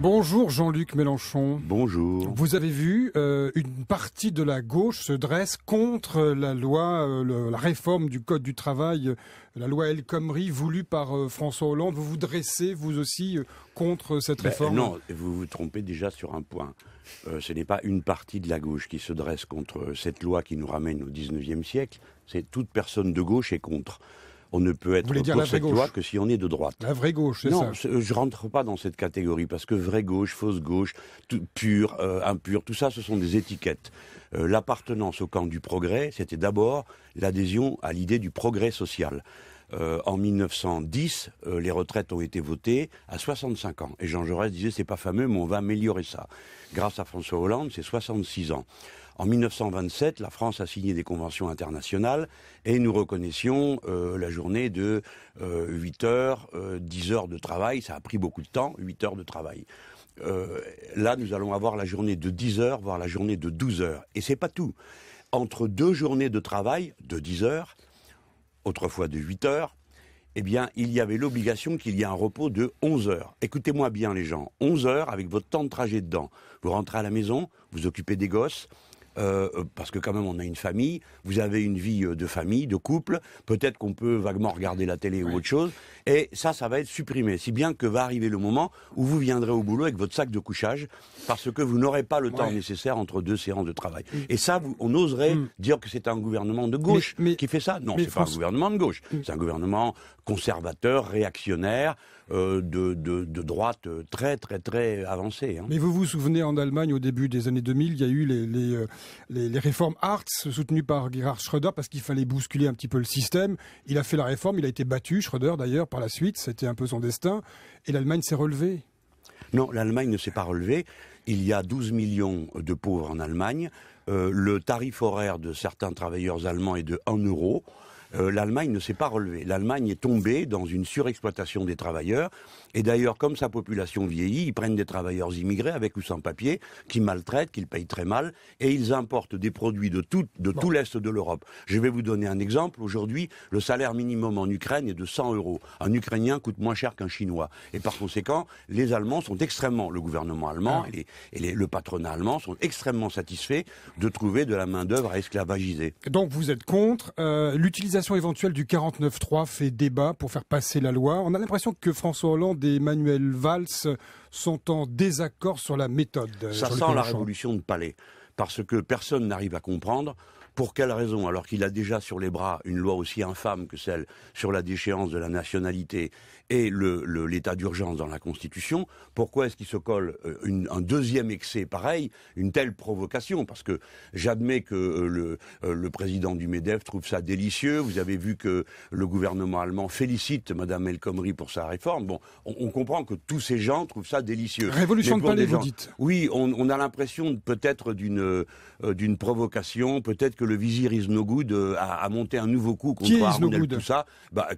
Bonjour Jean-Luc Mélenchon. Bonjour. Vous avez vu, euh, une partie de la gauche se dresse contre la loi, euh, la réforme du Code du travail, euh, la loi El Khomri voulue par François Hollande. Vous vous dressez, vous aussi, contre cette ben, réforme Non, vous vous trompez déjà sur un point. ce n'est pas une partie de la gauche qui se dresse contre cette loi qui nous ramène au 19e siècle. C'est toute personne de gauche est contre on ne peut être de que si on est de droite. La vraie gauche, c'est ça Non, je rentre pas dans cette catégorie parce que vraie gauche, fausse gauche, pure, euh, impure, tout ça, ce sont des étiquettes. Euh, l'appartenance au camp du progrès, c'était d'abord l'adhésion à l'idée du progrès social. Euh, en 1910, les retraites ont été votées à 65 ans. Et Jean Jaurès disait, c'est pas fameux, mais on va améliorer ça. Grâce à François Hollande, c'est 66 ans. En 1927, la France a signé des conventions internationales et nous reconnaissions euh, la journée de 8 euh, heures, 10 euh, heures de travail. Ça a pris beaucoup de temps, 8 heures de travail. là, nous allons avoir la journée de 10 heures, voire la journée de 12 heures. Et c'est pas tout. Entre deux journées de travail de 10 heures, autrefois de 8 heures, eh bien, il y avait l'obligation qu'il y ait un repos de 11 heures. Écoutez-moi bien, les gens. 11 heures avec votre temps de trajet dedans. Vous rentrez à la maison, vous occupez des gosses, euh, euh, parce que quand même on a une famille, vous avez une vie euh, de famille, de couple, peut-être qu'on peut vaguement regarder la télé ou autre chose, et ça, ça va être supprimé. Si bien que va arriver le moment où vous viendrez au boulot avec votre sac de couchage, parce que vous n'aurez pas le temps nécessaire entre deux séances de travail. Mm. Et ça, on oserait mm. dire que c'est un gouvernement de gauche qui fait ça. Non, c'est pas un gouvernement de gauche. Mm. C'est un gouvernement conservateur, réactionnaire, euh, de, droite très très très avancée. Hein. Mais vous vous souvenez, en Allemagne, au début des années 2000, il y a eu euh, les, réformes Hartz soutenues par Gerhard Schröder parce qu'il fallait bousculer un petit peu le système. Il a fait la réforme, il a été battu, Schröder d'ailleurs, par la suite, c'était un peu son destin, et l'Allemagne s'est relevée. Non, l'Allemagne ne s'est pas relevée. Il y a 12 millions de pauvres en Allemagne. Euh, le tarif horaire de certains travailleurs allemands est de 1 euro. Euh, l'Allemagne ne s'est pas relevée. L'Allemagne est tombée dans une surexploitation des travailleurs. Et d'ailleurs, comme sa population vieillit, ils prennent des travailleurs immigrés avec ou sans papier, qui maltraitent, qu'ils payent très mal, et ils importent des produits de tout, de tout l'Est de l'Europe. Je vais vous donner un exemple. Aujourd'hui, le salaire minimum en Ukraine est de 100 euros. Un Ukrainien coûte moins cher qu'un Chinois. Et par conséquent, les Allemands sont extrêmement, le gouvernement allemand ah. et, le patronat allemand sont extrêmement satisfaits de trouver de la main-d'œuvre à esclavagiser. Donc vous êtes contre euh, l'utilisation L'utilisation éventuelle du 49-3 fait débat pour faire passer la loi. On a l'impression que François Hollande et Manuel Valls sont en désaccord sur la méthode. Ça sent la révolution de palais parce que personne n'arrive à comprendre pour quelle raison, alors qu'il a déjà sur les bras une loi aussi infâme que celle sur la déchéance de la nationalité et l'état d'urgence dans la Constitution, pourquoi est-ce qu'il se colle euh, un deuxième excès pareil, une telle provocation Parce que j'admets que euh, euh, le, président du MEDEF trouve ça délicieux, vous avez vu que le gouvernement allemand félicite Madame El Khomri pour sa réforme, bon, on, comprend que tous ces gens trouvent ça délicieux. Révolution de palais, vous dites Oui, on a l'impression peut-être d'une euh, euh, d'une provocation. Peut-être que le vizir Isnogoud euh, a, a, monté un nouveau coup contre qui tout ça.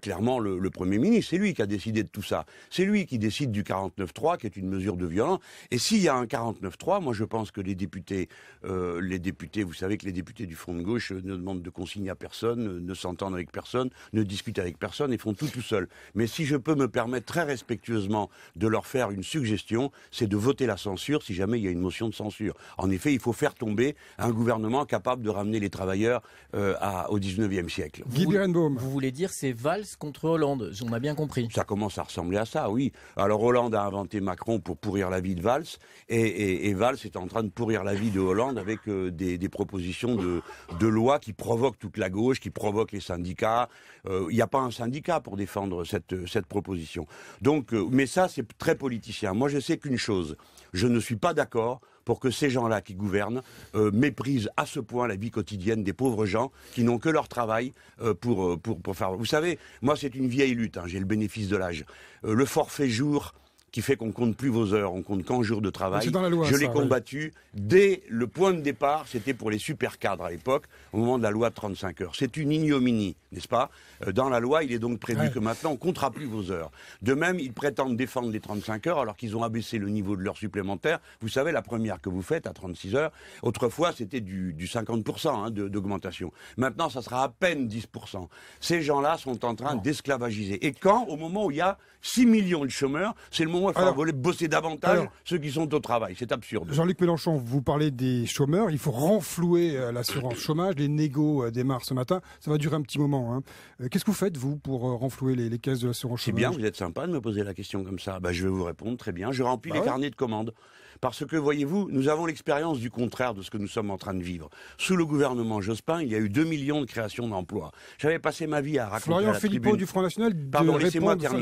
clairement, le, Premier ministre, c'est lui qui a décidé de tout ça. C'est lui qui décide du 49-3, qui est une mesure de violence. Et s'il y a un 49-3, moi je pense que les députés, les députés, vous savez que les députés du Front de gauche ne demandent de consignes à personne, ne s'entendent avec personne, ne discutent avec personne et font tout tout seul. Mais si je peux me permettre très respectueusement de leur faire une suggestion, c'est de voter la censure si jamais il y a une motion de censure. En effet, il faut faire tomber un gouvernement capable de ramener les travailleurs euh, au 19e siècle. Guy Vous voulez dire c'est Valls contre Hollande, on a bien compris. Ça commence à ressembler à ça, oui. Alors Hollande a inventé Macron pour pourrir la vie de Valls, et, Valls est en train de pourrir la vie de Hollande avec euh, des, propositions de, loi qui provoquent toute la gauche, qui provoquent les syndicats. Euh, il n'y a pas un syndicat pour défendre cette, cette proposition. Donc, mais ça, c'est très politicien. Moi, je sais qu'une chose, je ne suis pas d'accord pour que ces gens-là qui gouvernent euh, méprisent à ce point la vie quotidienne des pauvres gens qui n'ont que leur travail euh, pour, euh, pour, pour, faire. Vous savez, moi c'est une vieille lutte, hein, j'ai le bénéfice de l'âge. le forfait jour qui fait qu'on compte plus vos heures, on compte qu'en jours de travail. je l'ai combattu dès le point de départ, c'était pour les super cadres à l'époque, au moment de la loi de 35 heures. C'est une ignominie n'est-ce pas euh, Dans la loi, il est donc prévu que maintenant, on ne comptera plus vos heures. De même, ils prétendent défendre les 35 heures alors qu'ils ont abaissé le niveau de l'heure supplémentaire. Vous savez, la première que vous faites à 36 heures, autrefois, c'était du, 50% hein, d'augmentation. Maintenant, ça sera à peine 10%. Ces gens-là sont en train d'esclavagiser. Et quand, au moment où il y a 6 millions de chômeurs, c'est le moment où il faudra bosser davantage ceux qui sont au travail. C'est absurde. Jean-Luc Mélenchon, vous parlez des chômeurs. Il faut renflouer euh, l'assurance chômage. Les négos euh, démarrent ce matin. Ça va durer un petit moment Hein. Euh, qu'est-ce que vous faites, vous, pour euh, renflouer les, caisses de la chômage C'est bien, vous êtes sympa de me poser la question comme ça. Bah, je vais vous répondre très bien. Je remplis bah les carnets de commandes. Parce que, voyez-vous, nous avons l'expérience du contraire de ce que nous sommes en train de vivre. Sous le gouvernement Jospin, il y a eu 2 millions de créations d'emplois. J'avais passé ma vie à raconter Florian Philippot du Front National de de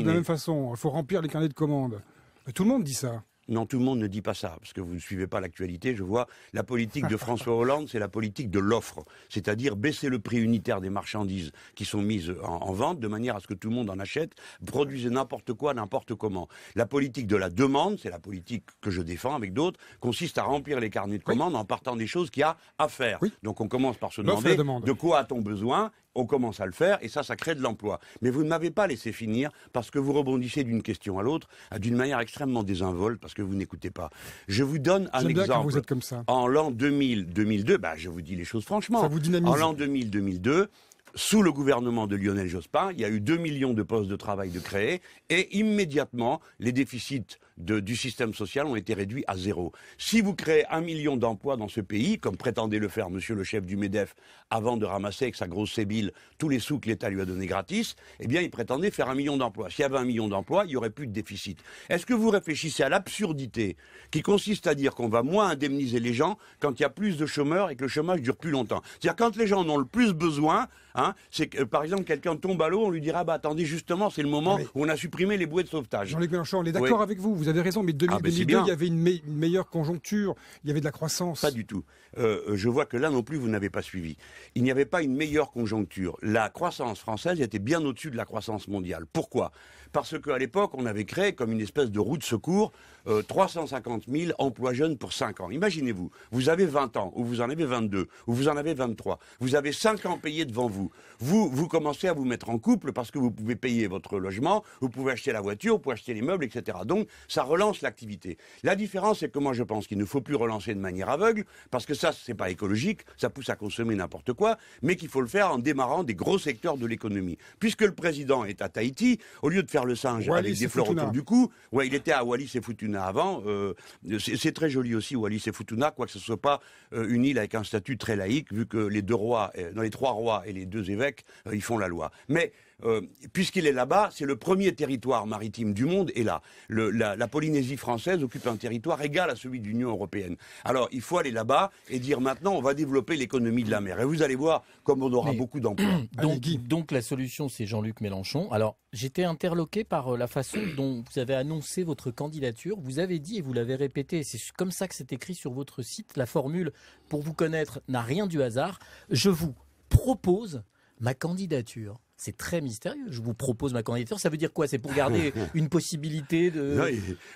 la même façon. Il faut remplir les carnets de commandes. Tout le monde dit ça. Non, tout le monde ne dit pas ça, parce que vous ne suivez pas l'actualité, je vois. La politique de François Hollande, c'est la politique de l'offre, c'est-à-dire baisser le prix unitaire des marchandises qui sont mises en, vente, de manière à ce que tout le monde en achète, produise n'importe quoi, n'importe comment. La politique de la demande, c'est la politique que je défends avec d'autres, consiste à remplir les carnets de commandes en partant des choses qu'il y a à faire. Donc on commence par se demander de quoi a-t-on besoin on commence à le faire et ça, ça crée de l'emploi. Mais vous ne m'avez pas laissé finir parce que vous rebondissez d'une question à l'autre d'une manière extrêmement désinvolte parce que vous n'écoutez pas. Je vous donne un exemple. vous êtes comme ça. En l'an 2000-2002, bah, je vous dis les choses franchement. vous En l'an 2000-2002, sous le gouvernement de Lionel Jospin, il y a eu 2 millions de postes de travail de créés et immédiatement, les déficits du système social ont été réduits à zéro. Si vous créez un million d'emplois dans ce pays, comme prétendait le faire monsieur le chef du MEDEF avant de ramasser avec sa grosse sébile tous les sous que l'État lui a donnés gratis, eh bien, il prétendait faire un million d'emplois. S'il y avait un million d'emplois, il n'y aurait plus de déficit. Est-ce que vous réfléchissez à l'absurdité qui consiste à dire qu'on va moins indemniser les gens quand il y a plus de chômeurs et que le chômage dure plus longtemps C'est-à-dire quand les gens en ont le plus besoin, Hein, c'est que, par exemple, quelqu'un tombe à l'eau, on lui dira bah attendez, justement, c'est le moment ah, où on a supprimé les bouées de sauvetage. Jean-Luc Mélenchon, on est d'accord avec vous, vous avez raison, mais 2002, ah, ben, il y avait une, meilleure conjoncture, il y avait de la croissance. Pas du tout. Euh, euh, je vois que là non plus, vous n'avez pas suivi. Il n'y avait pas une meilleure conjoncture. La croissance française était bien au-dessus de la croissance mondiale. Pourquoi parce qu'à l'époque, on avait créé comme une espèce de roue de secours 350 euh, 000 emplois jeunes pour 5 ans. Imaginez-vous, vous avez 20 ans, ou vous en avez 22, ou vous en avez 23, vous avez 5 ans payés devant vous. Vous, vous commencez à vous mettre en couple parce que vous pouvez payer votre logement, vous pouvez acheter la voiture, vous pouvez acheter les meubles, etc. Donc, ça relance l'activité. La différence, c'est que moi, je pense qu'il ne faut plus relancer de manière aveugle, parce que ça, c'est pas écologique, ça pousse à consommer n'importe quoi, mais qu'il faut le faire en démarrant des gros secteurs de l'économie. Puisque le président est à Tahiti, au lieu de faire le singe avec des fleurs autour du cou. Ouais, il était à Wallis et Futuna avant. Euh, c'est très joli aussi Wallis et Futuna, quoique ce ne soit pas euh, une île avec un statut très laïque, vu que les deux rois, dans euh, les trois rois et les deux évêques, ils font la loi. Mais puisqu'il est là-bas, c'est le premier territoire maritime du monde, et là, la, Polynésie française occupe un territoire égal à celui de l'Union européenne. Alors, il faut aller là-bas et dire maintenant, on va développer l'économie de la mer. Et vous allez voir comme on aura beaucoup d'emplois. donc, donc, la solution, c'est Jean-Luc Mélenchon. Alors, J'étais interloqué par euh, la façon dont vous avez annoncé votre candidature. Vous avez dit et vous l'avez répété, c'est comme ça que c'est écrit sur votre site, la formule pour vous connaître n'a rien du hasard. Je vous propose ma candidature. C'est très mystérieux. Je vous propose ma candidature. Ça veut dire quoi C'est pour garder une possibilité de.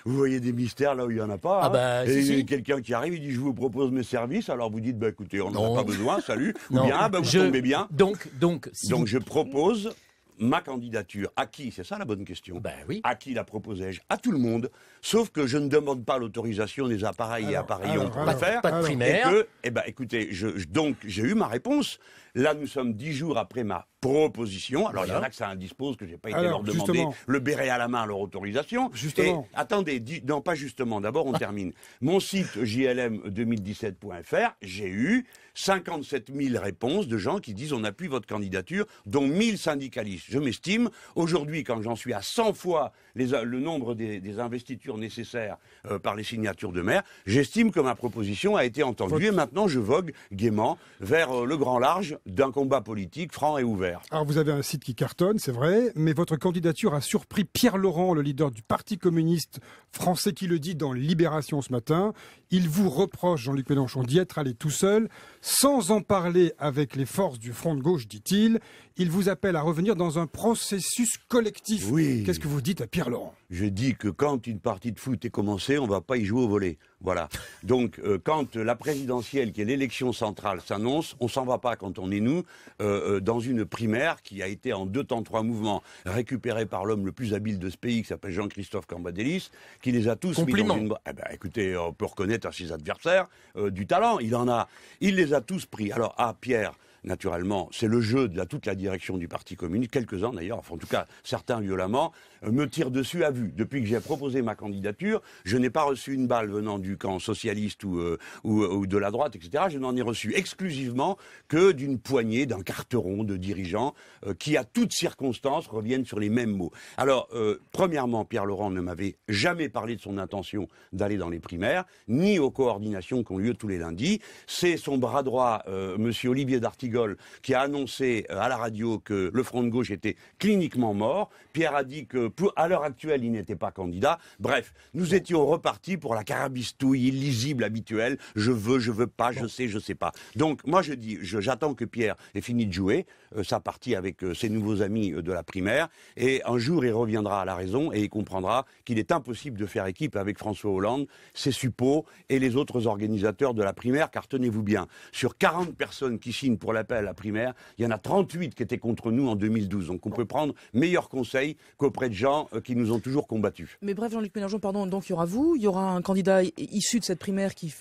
vous voyez des mystères là où il n'y en a pas. Ah hein. bah, si, quelqu'un qui arrive, il dit Je vous propose mes services. Alors vous dites bah, Écoutez, on n'en a pas besoin, salut. Ou bien, bah, vous tombez bien. Donc, donc, donc je propose ma candidature, à qui C'est ça la bonne question. Ben oui. À qui la proposais-je À tout le monde, sauf que je ne demande pas l'autorisation des appareils et appareillons pour faire. Et que, eh ben, écoutez, donc j'ai eu ma réponse. Là, nous sommes dix jours après ma proposition. Alors, il y en a que ça indispose, que je n'ai pas été leur demander le béret à la main, leur autorisation. Justement. attendez, non, pas justement. D'abord, on termine. Mon site jlm2017.fr, j'ai eu 57 000 réponses de gens qui disent on appuie votre candidature, dont 1000 syndicalistes. Je m'estime, aujourd'hui, quand j'en suis à 100 fois euh, le nombre des, investitures nécessaires euh, par les signatures de maire, j'estime que ma proposition a été entendue et maintenant je vogue gaiement vers euh, le grand large d'un combat politique franc et ouvert. Alors vous avez un site qui cartonne, c'est vrai, mais votre candidature a surpris Pierre Laurent, le leader du Parti communiste français qui le dit dans Libération ce matin. Il vous reproche, Jean-Luc Mélenchon, d'y être allé tout seul, sans en parler avec les forces du front de gauche, dit-il. Il vous appelle à revenir dans un processus collectif. Oui. Qu'est-ce que vous dites à Pierre alors, Je dis que quand une partie de foot est commencée, on ne va pas y jouer au volet. Voilà. Donc, euh, quand euh, la présidentielle, qui est l'élection centrale, s'annonce, on s'en va pas quand on est nous euh, dans une primaire qui a été en deux temps trois mouvements récupérée par l'homme le plus habile de ce pays, qui s'appelle Jean-Christophe Cambadélis, qui les a tous mis dans une. Eh ben, écoutez, on peut reconnaître à ses adversaires du talent. Il en a. Il les a tous pris. Alors, à ah, Pierre naturellement, c'est le jeu de toute la direction du Parti communiste, quelques-uns d'ailleurs, enfin en tout cas certains violemment, me tire dessus à vue. Depuis que j'ai proposé ma candidature, je n'ai pas reçu une balle venant du camp socialiste ou, euh, de la droite, etc. Je n'en ai reçu exclusivement que d'une poignée, d'un carteron de dirigeants euh, qui, à toutes circonstances, reviennent sur les mêmes mots. Alors, euh, premièrement, Pierre Laurent ne m'avait jamais parlé de son intention d'aller dans les primaires, ni aux coordinations qui ont lieu tous les lundis. C'est son bras droit, Monsieur Olivier d'Artigol, qui a annoncé à la radio que le Front de gauche était cliniquement mort. Pierre a dit que à l'heure actuelle, il n'était pas candidat. Bref, nous étions repartis pour la carabistouille illisible habituelle. Je veux, je veux pas, je sais, je sais pas. Donc, moi, je dis, j'attends que Pierre ait fini de jouer euh, sa partie avec euh, ses nouveaux amis euh, de la primaire. Et un jour, il reviendra à la raison et il comprendra qu'il est impossible de faire équipe avec François Hollande, ses suppôts et les autres organisateurs de la primaire. Car tenez-vous bien, sur 40 personnes qui signent pour l'appel à la primaire, il y en a 38 qui étaient contre nous en 2012. Donc, on peut prendre meilleur conseil qu'auprès de gens euh, qui nous ont toujours combattus. Mais bref, Jean-Luc Mélenchon, pardon, donc il y aura vous, il y aura un candidat issu de cette primaire qui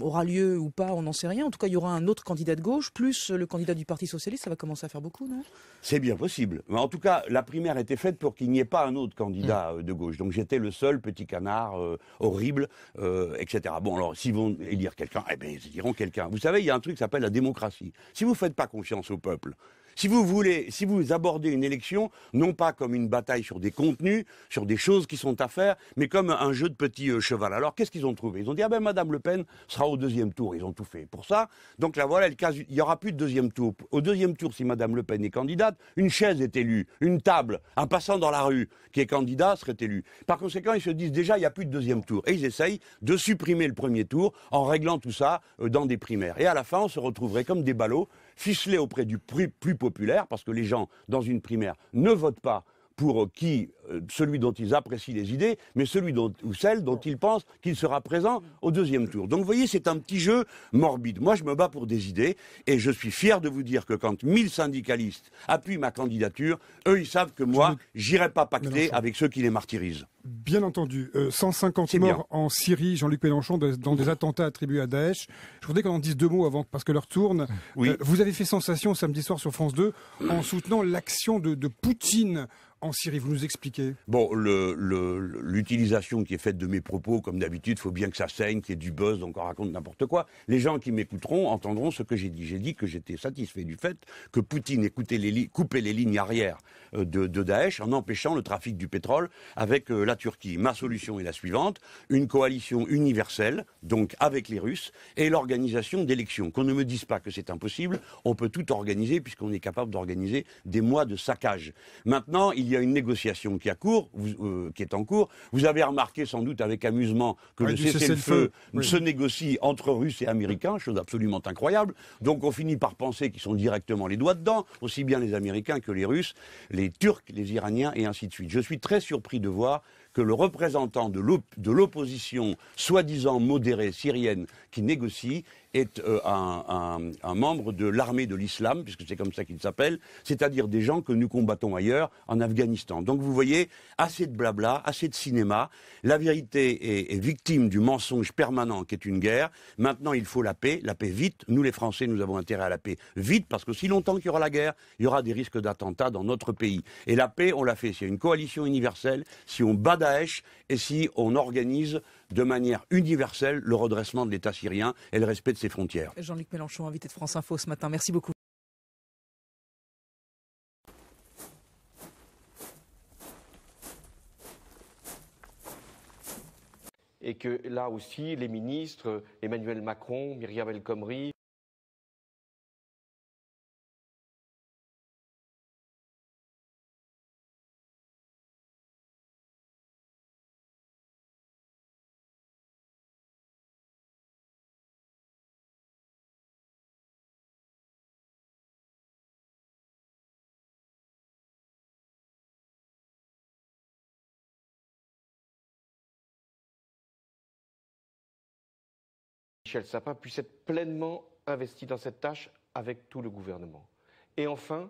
aura lieu ou pas, on n'en sait rien. En tout cas, il y aura un autre candidat de gauche, plus le candidat du Parti Socialiste, ça va commencer à faire beaucoup, non C'est bien possible. Mais en tout cas, la primaire était faite pour qu'il n'y ait pas un autre candidat mm. euh, de gauche. Donc j'étais le seul petit canard euh, horrible, etc. Bon, alors s'ils vont élire quelqu'un, eh bien, ils diront quelqu'un. Vous savez, il y a un truc qui s'appelle la démocratie. Si vous ne faites pas confiance au peuple, si vous voulez, si vous abordez une élection, non pas comme une bataille sur des contenus, sur des choses qui sont à faire, mais comme un jeu de petits chevaux euh, cheval. Alors qu'est-ce qu'ils ont trouvé Ils ont dit ah ben Madame Le Pen sera au deuxième tour. Ils ont tout fait pour ça. Donc là voilà, il n'y aura plus de deuxième tour. Au deuxième tour, si Mme Le Pen est candidate, une chaise est élue, une table, un passant dans la rue qui est candidat serait élu. Par conséquent, ils se disent déjà il n'y a plus de deuxième tour et ils essayent de supprimer le premier tour en réglant tout ça euh, dans des primaires. Et à la fin, on se retrouverait comme des ballots fichelé auprès du plus populaire, parce que les gens, dans une primaire, ne votent pas pour euh, qui euh, celui dont ils apprécient les idées, mais celui ou celle dont ils pensent qu'il sera présent au deuxième tour. Donc vous voyez, c'est un petit jeu morbide. Moi, je me bats pour des idées et je suis fier de vous dire que quand 1000 syndicalistes appuient ma candidature, eux, ils savent que moi, j'irai pas pacter avec ceux qui les martyrisent. Bien entendu. 150 euh, morts en Syrie, Jean-Luc Mélenchon, dans, des attentats attribués à Daesh. Je voudrais qu'on en dise deux mots avant, parce que l'heure tourne. Euh, vous avez fait sensation samedi soir sur France 2 en soutenant l'action de, de Poutine en Syrie. Vous nous expliquez Bon, l'utilisation le, qui est faite de mes propos, comme d'habitude, faut bien que ça saigne, qu'il y ait du buzz, donc on raconte n'importe quoi. Les gens qui m'écouteront entendront ce que j'ai dit. J'ai dit que j'étais satisfait du fait que Poutine les coupait les lignes arrière euh, de, de, Daesh en empêchant le trafic du pétrole avec euh, la Turquie. Ma solution est la suivante une coalition universelle, donc avec les Russes, et l'organisation d'élections. Qu'on ne me dise pas que c'est impossible, on peut tout organiser puisqu'on est capable d'organiser des mois de saccage. Maintenant, il y a une négociation euh, qui, est en cours. Vous avez remarqué sans doute avec amusement que ah, le cessez-le-feu se négocie entre Russes et Américains, chose absolument incroyable. Donc on finit par penser qu'ils sont directement les doigts dedans, aussi bien les Américains que les Russes, les Turcs, les Iraniens et ainsi de suite. Je suis très surpris de voir que le représentant de l'opposition soi-disant modérée syrienne qui négocie est euh, un, membre de l'armée de l'islam, puisque c'est comme ça qu'il s'appelle, c'est-à-dire des gens que nous combattons ailleurs, en Afghanistan. Donc vous voyez, assez de blabla, assez de cinéma. La vérité est, victime du mensonge permanent qui est une guerre. Maintenant, il faut la paix, la paix vite. Nous, les Français, nous avons intérêt à la paix vite, parce que si longtemps qu'il y aura la guerre, il y aura des risques d'attentats dans notre pays. Et la paix, on l'a fait. S'il une coalition universelle, si on bat Daesh et si on organise de manière universelle le redressement de l'État syrien et le respect de ses frontières. Jean-Luc Mélenchon, invité de France Info ce matin. Merci beaucoup. et que là aussi, les ministres, Emmanuel Macron, Myriam El Khomri, Michel Sapin puisse être pleinement investi dans cette tâche avec tout le gouvernement. Et enfin,